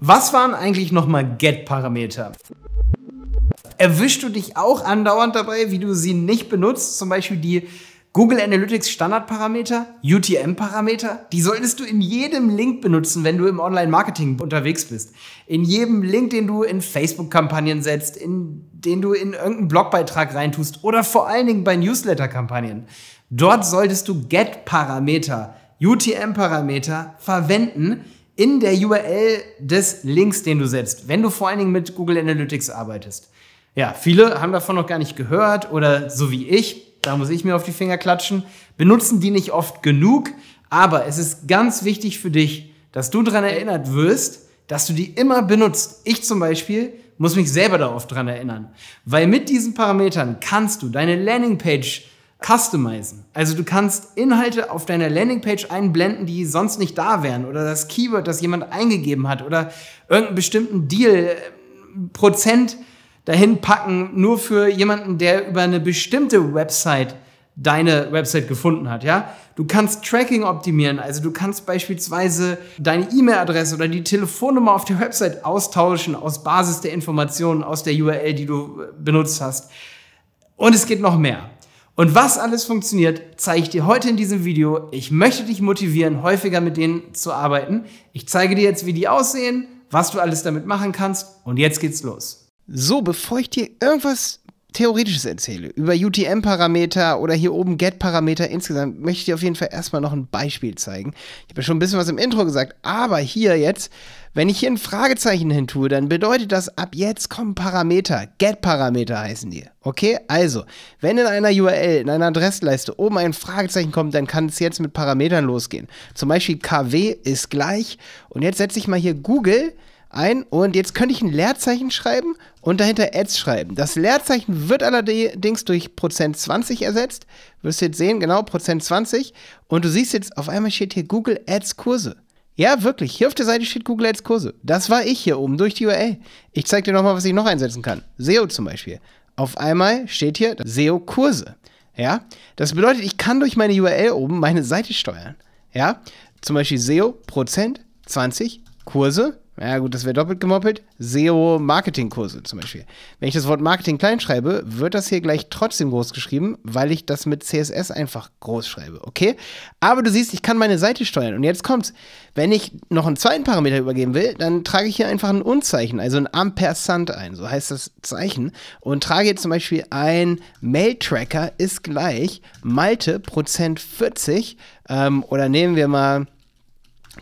Was waren eigentlich nochmal Get-Parameter? Erwischst du dich auch andauernd dabei, wie du sie nicht benutzt? Zum Beispiel die Google Analytics Standardparameter, UTM-Parameter, die solltest du in jedem Link benutzen, wenn du im Online-Marketing unterwegs bist. In jedem Link, den du in Facebook-Kampagnen setzt, in den du in irgendeinen Blogbeitrag reintust oder vor allen Dingen bei Newsletter-Kampagnen. Dort solltest du Get-Parameter, UTM-Parameter verwenden, in der URL des Links, den du setzt, wenn du vor allen Dingen mit Google Analytics arbeitest. Ja, viele haben davon noch gar nicht gehört oder so wie ich, da muss ich mir auf die Finger klatschen, benutzen die nicht oft genug, aber es ist ganz wichtig für dich, dass du daran erinnert wirst, dass du die immer benutzt. Ich zum Beispiel muss mich selber darauf dran erinnern, weil mit diesen Parametern kannst du deine Landingpage customizen. Also du kannst Inhalte auf deiner Landingpage einblenden, die sonst nicht da wären oder das Keyword, das jemand eingegeben hat oder irgendeinen bestimmten Deal äh, Prozent dahin packen, nur für jemanden, der über eine bestimmte Website deine Website gefunden hat, ja? Du kannst Tracking optimieren, also du kannst beispielsweise deine E-Mail-Adresse oder die Telefonnummer auf der Website austauschen aus Basis der Informationen aus der URL, die du äh, benutzt hast. Und es geht noch mehr. Und was alles funktioniert, zeige ich dir heute in diesem Video. Ich möchte dich motivieren, häufiger mit denen zu arbeiten. Ich zeige dir jetzt, wie die aussehen, was du alles damit machen kannst und jetzt geht's los. So, bevor ich dir irgendwas Theoretisches erzähle, über UTM-Parameter oder hier oben Get-Parameter insgesamt, möchte ich dir auf jeden Fall erstmal noch ein Beispiel zeigen. Ich habe ja schon ein bisschen was im Intro gesagt, aber hier jetzt, wenn ich hier ein Fragezeichen hin tue, dann bedeutet das, ab jetzt kommen Parameter. Get-Parameter heißen die. Okay? Also, wenn in einer URL, in einer Adressleiste oben ein Fragezeichen kommt, dann kann es jetzt mit Parametern losgehen. Zum Beispiel KW ist gleich. Und jetzt setze ich mal hier Google ein und jetzt könnte ich ein Leerzeichen schreiben und dahinter Ads schreiben. Das Leerzeichen wird allerdings durch Prozent 20 ersetzt. Wirst du jetzt sehen, genau, Prozent 20. Und du siehst jetzt, auf einmal steht hier Google Ads Kurse. Ja, wirklich. Hier auf der Seite steht Google Ads Kurse. Das war ich hier oben durch die URL. Ich zeige dir nochmal, was ich noch einsetzen kann. SEO zum Beispiel. Auf einmal steht hier SEO Kurse. Ja, das bedeutet, ich kann durch meine URL oben meine Seite steuern. Ja, zum Beispiel SEO Prozent 20 Kurse ja, gut, das wäre doppelt gemoppelt. SEO-Marketing-Kurse zum Beispiel. Wenn ich das Wort Marketing klein schreibe, wird das hier gleich trotzdem groß geschrieben, weil ich das mit CSS einfach groß schreibe, okay? Aber du siehst, ich kann meine Seite steuern. Und jetzt kommt's. Wenn ich noch einen zweiten Parameter übergeben will, dann trage ich hier einfach ein Unzeichen, also ein Ampersand ein, so heißt das Zeichen. Und trage jetzt zum Beispiel ein Mail-Tracker ist gleich Malte Prozent 40. Ähm, oder nehmen wir mal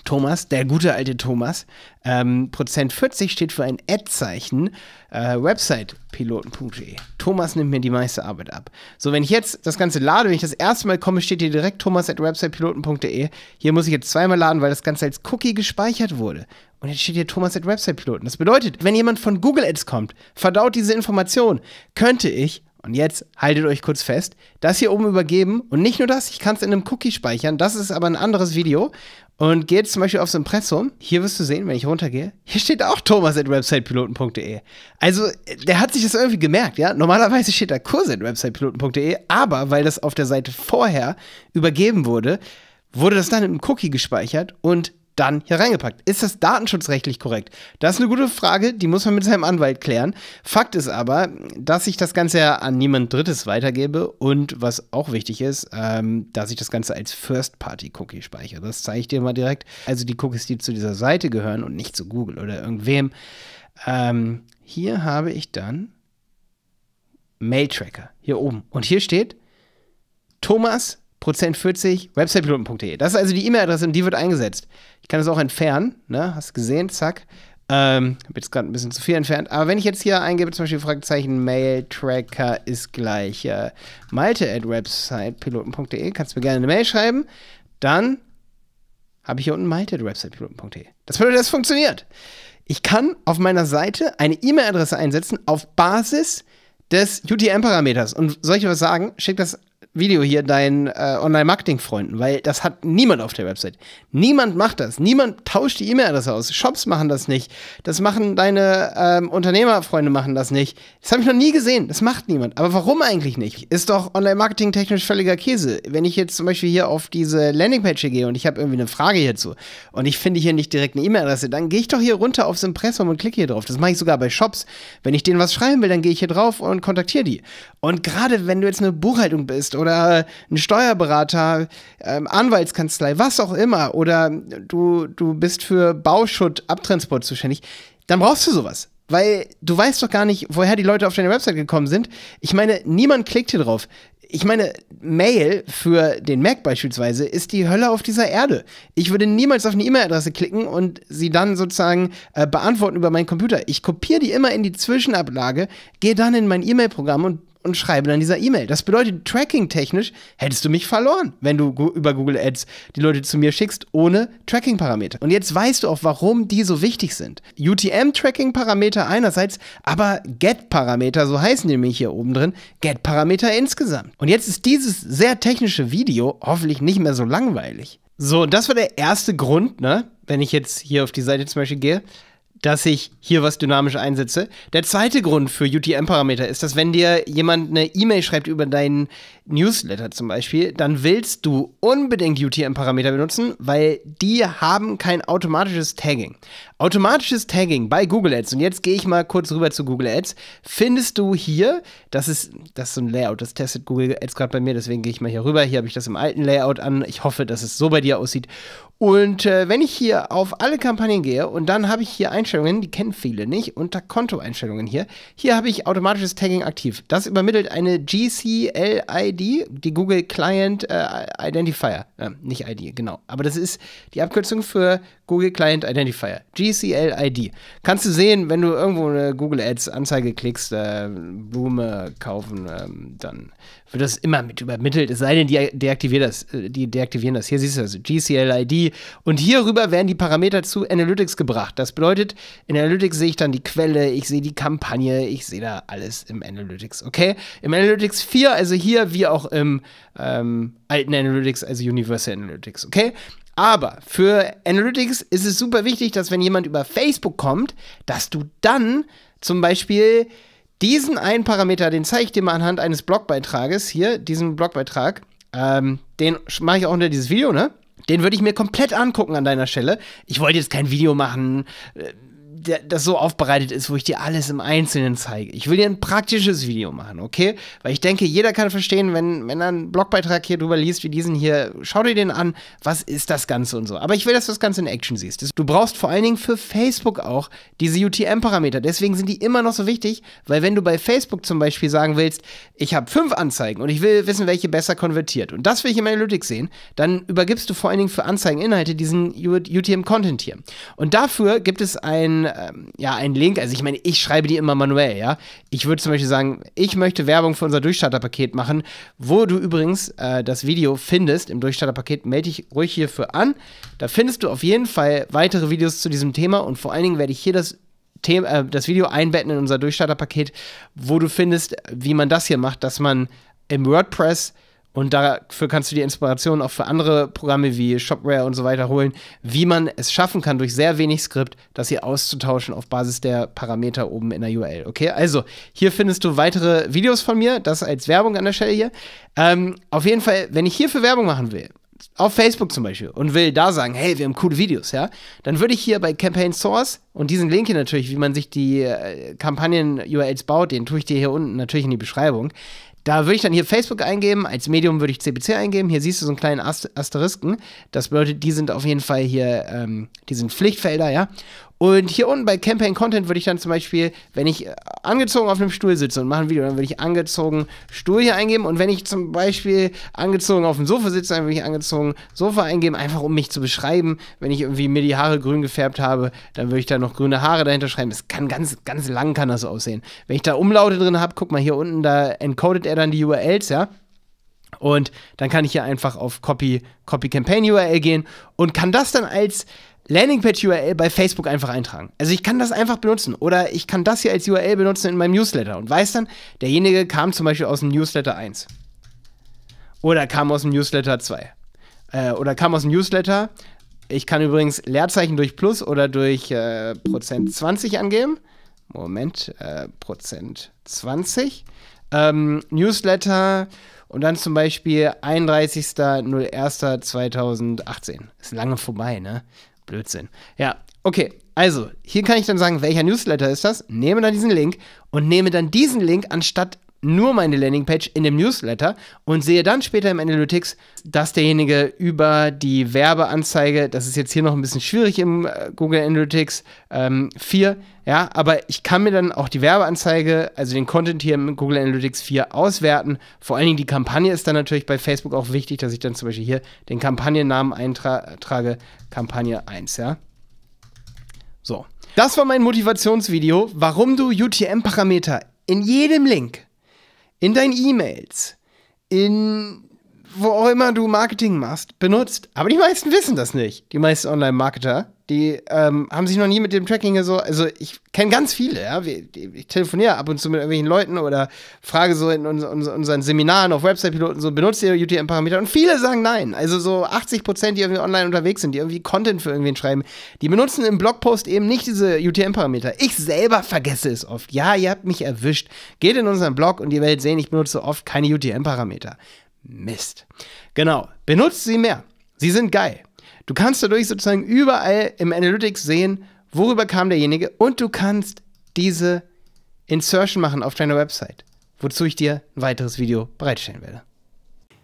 Thomas, der gute alte Thomas, ähm, Prozent 40 steht für ein Ad-Zeichen. Äh, Website piloten.de. Thomas nimmt mir die meiste Arbeit ab. So, wenn ich jetzt das Ganze lade, wenn ich das erste Mal komme, steht hier direkt thomas at website websitepiloten.de. Hier muss ich jetzt zweimal laden, weil das Ganze als Cookie gespeichert wurde. Und jetzt steht hier Thomas at Website-piloten. Das bedeutet, wenn jemand von Google Ads kommt, verdaut diese Information, könnte ich und jetzt haltet euch kurz fest, das hier oben übergeben und nicht nur das, ich kann es in einem Cookie speichern, das ist aber ein anderes Video und gehe jetzt zum Beispiel aufs Impressum. Hier wirst du sehen, wenn ich runtergehe, hier steht auch thomas at websitepiloten.de. Also, der hat sich das irgendwie gemerkt, ja. Normalerweise steht da Kurs at websitepiloten.de, aber weil das auf der Seite vorher übergeben wurde, wurde das dann im Cookie gespeichert und dann hier reingepackt. Ist das datenschutzrechtlich korrekt? Das ist eine gute Frage, die muss man mit seinem Anwalt klären. Fakt ist aber, dass ich das Ganze ja an niemand Drittes weitergebe und was auch wichtig ist, ähm, dass ich das Ganze als First-Party-Cookie speichere. Das zeige ich dir mal direkt. Also die Cookies, die zu dieser Seite gehören und nicht zu Google oder irgendwem. Ähm, hier habe ich dann Mail-Tracker, hier oben. Und hier steht Thomas Prozent 40, websitepiloten.de. Das ist also die E-Mail-Adresse und die wird eingesetzt. Ich kann es auch entfernen, ne? Hast gesehen, zack. Ähm, hab jetzt gerade ein bisschen zu viel entfernt. Aber wenn ich jetzt hier eingebe, zum Beispiel Fragezeichen Mail Tracker ist gleich äh, malte at websitepiloten.de, kannst du mir gerne eine Mail schreiben. Dann habe ich hier unten malte at websitepiloten.de. Das bedeutet, das funktioniert. Ich kann auf meiner Seite eine E-Mail-Adresse einsetzen auf Basis des UTM-Parameters und soll ich was sagen, Schick das Video hier deinen äh, Online-Marketing-Freunden, weil das hat niemand auf der Website. Niemand macht das. Niemand tauscht die E-Mail-Adresse aus. Shops machen das nicht. Das machen deine ähm, Unternehmerfreunde machen das nicht. Das habe ich noch nie gesehen. Das macht niemand. Aber warum eigentlich nicht? Ist doch Online-Marketing technisch völliger Käse. Wenn ich jetzt zum Beispiel hier auf diese Landingpage gehe und ich habe irgendwie eine Frage hierzu und ich finde hier nicht direkt eine E-Mail-Adresse, dann gehe ich doch hier runter aufs Impressum und klicke hier drauf. Das mache ich sogar bei Shops. Wenn ich denen was schreiben will, dann gehe ich hier drauf und kontaktiere die. Und gerade wenn du jetzt eine Buchhaltung bist oder oder ein Steuerberater, ähm, Anwaltskanzlei, was auch immer, oder du, du bist für Bauschutt, Abtransport zuständig, dann brauchst du sowas. Weil du weißt doch gar nicht, woher die Leute auf deine Website gekommen sind. Ich meine, niemand klickt hier drauf. Ich meine, Mail für den Mac beispielsweise ist die Hölle auf dieser Erde. Ich würde niemals auf eine E-Mail-Adresse klicken und sie dann sozusagen äh, beantworten über meinen Computer. Ich kopiere die immer in die Zwischenablage, gehe dann in mein E-Mail-Programm und und schreibe dann dieser E-Mail. Das bedeutet, tracking-technisch hättest du mich verloren, wenn du über Google Ads die Leute zu mir schickst ohne Tracking-Parameter. Und jetzt weißt du auch, warum die so wichtig sind. UTM-Tracking-Parameter einerseits, aber Get-Parameter, so heißen die nämlich hier oben drin, Get-Parameter insgesamt. Und jetzt ist dieses sehr technische Video hoffentlich nicht mehr so langweilig. So, das war der erste Grund, ne? Wenn ich jetzt hier auf die Seite zum Beispiel gehe, dass ich hier was dynamisch einsetze. Der zweite Grund für UTM-Parameter ist, dass wenn dir jemand eine E-Mail schreibt über deinen Newsletter zum Beispiel, dann willst du unbedingt UTM-Parameter benutzen, weil die haben kein automatisches Tagging. Automatisches Tagging bei Google Ads, und jetzt gehe ich mal kurz rüber zu Google Ads, findest du hier, das ist, das ist so ein Layout, das testet Google Ads gerade bei mir, deswegen gehe ich mal hier rüber. Hier habe ich das im alten Layout an. Ich hoffe, dass es so bei dir aussieht. Und äh, wenn ich hier auf alle Kampagnen gehe und dann habe ich hier Einstellungen, die kennen viele nicht, unter Kontoeinstellungen hier. Hier habe ich automatisches Tagging aktiv. Das übermittelt eine GCLID, die Google Client äh, Identifier. Äh, nicht ID, genau. Aber das ist die Abkürzung für Google Client Identifier. GCLID. Kannst du sehen, wenn du irgendwo eine Google Ads Anzeige klickst, äh, Blume kaufen, ähm, dann wird das immer mit übermittelt. Es sei denn, die äh, deaktivieren das. Äh, die deaktivieren das. Hier siehst du das. GCLID und hierüber werden die Parameter zu Analytics gebracht. Das bedeutet, in Analytics sehe ich dann die Quelle, ich sehe die Kampagne, ich sehe da alles im Analytics, okay? Im Analytics 4, also hier wie auch im ähm, alten Analytics, also Universal Analytics, okay? Aber für Analytics ist es super wichtig, dass wenn jemand über Facebook kommt, dass du dann zum Beispiel diesen einen Parameter, den zeige ich dir mal anhand eines Blogbeitrages hier, diesen Blogbeitrag, ähm, den mache ich auch unter dieses Video, ne? Den würde ich mir komplett angucken an deiner Stelle. Ich wollte jetzt kein Video machen. Äh, das so aufbereitet ist, wo ich dir alles im Einzelnen zeige. Ich will dir ein praktisches Video machen, okay? Weil ich denke, jeder kann verstehen, wenn, wenn er einen Blogbeitrag hier drüber liest, wie diesen hier, schau dir den an, was ist das Ganze und so. Aber ich will, dass du das Ganze in Action siehst. Du brauchst vor allen Dingen für Facebook auch diese UTM-Parameter. Deswegen sind die immer noch so wichtig, weil wenn du bei Facebook zum Beispiel sagen willst, ich habe fünf Anzeigen und ich will wissen, welche besser konvertiert und das will ich im Analytics sehen, dann übergibst du vor allen Dingen für Anzeigeninhalte diesen UTM-Content hier. Und dafür gibt es ein ähm, ja, einen Link. Also ich meine, ich schreibe die immer manuell, ja. Ich würde zum Beispiel sagen, ich möchte Werbung für unser Durchstarterpaket machen, wo du übrigens äh, das Video findest im Durchstarterpaket, melde dich ruhig hierfür an. Da findest du auf jeden Fall weitere Videos zu diesem Thema und vor allen Dingen werde ich hier das Thema, äh, das Video einbetten in unser Durchstarterpaket, wo du findest, wie man das hier macht, dass man im WordPress und dafür kannst du die Inspiration auch für andere Programme wie Shopware und so weiter holen, wie man es schaffen kann, durch sehr wenig Skript das hier auszutauschen auf Basis der Parameter oben in der URL. Okay, also hier findest du weitere Videos von mir, das als Werbung an der Stelle hier. Ähm, auf jeden Fall, wenn ich hierfür Werbung machen will, auf Facebook zum Beispiel und will da sagen, hey, wir haben coole Videos, ja, dann würde ich hier bei Campaign Source und diesen Link hier natürlich, wie man sich die äh, Kampagnen-URLs baut, den tue ich dir hier unten natürlich in die Beschreibung. Da würde ich dann hier Facebook eingeben, als Medium würde ich CBC eingeben. Hier siehst du so einen kleinen Asterisken. Das bedeutet, die sind auf jeden Fall hier, ähm, die sind Pflichtfelder, ja. Und hier unten bei Campaign Content würde ich dann zum Beispiel, wenn ich äh, angezogen auf einem Stuhl sitze und mache ein Video, dann würde ich angezogen Stuhl hier eingeben. Und wenn ich zum Beispiel angezogen auf dem Sofa sitze, dann würde ich angezogen Sofa eingeben, einfach um mich zu beschreiben. Wenn ich irgendwie mir die Haare grün gefärbt habe, dann würde ich da noch grüne Haare dahinter schreiben. Das kann ganz, ganz lang kann das aussehen. Wenn ich da Umlaute drin habe, guck mal hier unten, da encodet er dann die URLs, ja. Und dann kann ich hier einfach auf Copy, Copy Campaign URL gehen und kann das dann als Landingpage URL bei Facebook einfach eintragen. Also ich kann das einfach benutzen oder ich kann das hier als URL benutzen in meinem Newsletter und weiß dann, derjenige kam zum Beispiel aus dem Newsletter 1 oder kam aus dem Newsletter 2 äh, oder kam aus dem Newsletter. Ich kann übrigens Leerzeichen durch Plus oder durch äh, Prozent 20 angeben. Moment, äh, Prozent 20. Ähm, Newsletter und dann zum Beispiel 31.01.2018. Ist lange vorbei, ne? Blödsinn. Ja, okay. Also, hier kann ich dann sagen, welcher Newsletter ist das? Nehme dann diesen Link und nehme dann diesen Link anstatt nur meine Landingpage in dem Newsletter und sehe dann später im Analytics, dass derjenige über die Werbeanzeige, das ist jetzt hier noch ein bisschen schwierig im äh, Google Analytics ähm, 4, ja, aber ich kann mir dann auch die Werbeanzeige, also den Content hier im Google Analytics 4 auswerten. Vor allen Dingen die Kampagne ist dann natürlich bei Facebook auch wichtig, dass ich dann zum Beispiel hier den Kampagnennamen eintrage, Kampagne 1, ja. So. Das war mein Motivationsvideo, warum du UTM-Parameter in jedem Link in deinen E-Mails, in wo auch immer du Marketing machst, benutzt. Aber die meisten wissen das nicht, die meisten Online-Marketer. Die ähm, haben sich noch nie mit dem Tracking so. Also, ich kenne ganz viele, ja. Ich telefoniere ab und zu mit irgendwelchen Leuten oder frage so in uns, unseren Seminaren auf Website-Piloten so: Benutzt ihr UTM-Parameter? Und viele sagen nein. Also, so 80 Prozent, die irgendwie online unterwegs sind, die irgendwie Content für irgendwen schreiben, die benutzen im Blogpost eben nicht diese UTM-Parameter. Ich selber vergesse es oft. Ja, ihr habt mich erwischt. Geht in unseren Blog und ihr werdet sehen, ich benutze oft keine UTM-Parameter. Mist. Genau. Benutzt sie mehr. Sie sind geil. Du kannst dadurch sozusagen überall im Analytics sehen, worüber kam derjenige und du kannst diese Insertion machen auf deiner Website, wozu ich dir ein weiteres Video bereitstellen werde.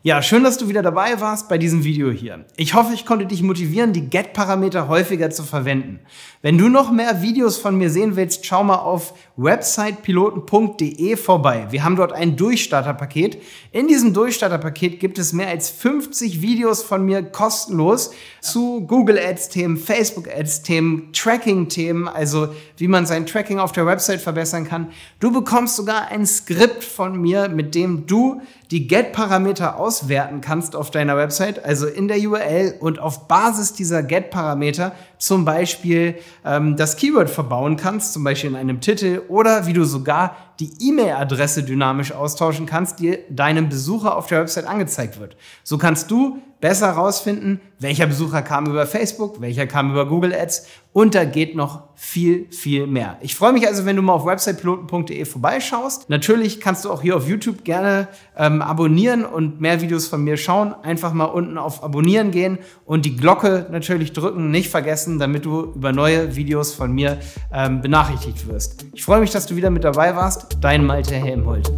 Ja, schön, dass du wieder dabei warst bei diesem Video hier. Ich hoffe, ich konnte dich motivieren, die Get-Parameter häufiger zu verwenden. Wenn du noch mehr Videos von mir sehen willst, schau mal auf websitepiloten.de vorbei. Wir haben dort ein Durchstarterpaket. In diesem Durchstarterpaket gibt es mehr als 50 Videos von mir kostenlos zu Google Ads-Themen, Facebook Ads-Themen, Tracking-Themen, also wie man sein Tracking auf der Website verbessern kann. Du bekommst sogar ein Skript von mir, mit dem du die GET-Parameter auswerten kannst auf deiner Website, also in der URL und auf Basis dieser GET-Parameter zum Beispiel ähm, das Keyword verbauen kannst, zum Beispiel in einem Titel oder wie du sogar die E-Mail-Adresse dynamisch austauschen kannst, die deinem Besucher auf der Website angezeigt wird. So kannst du besser herausfinden, welcher Besucher kam über Facebook, welcher kam über Google Ads und da geht noch viel, viel mehr. Ich freue mich also, wenn du mal auf websitepiloten.de vorbeischaust. Natürlich kannst du auch hier auf YouTube gerne ähm, abonnieren und mehr Videos von mir schauen. Einfach mal unten auf Abonnieren gehen und die Glocke natürlich drücken, nicht vergessen, damit du über neue Videos von mir ähm, benachrichtigt wirst. Ich freue mich, dass du wieder mit dabei warst. Dein Malte Helmholtz.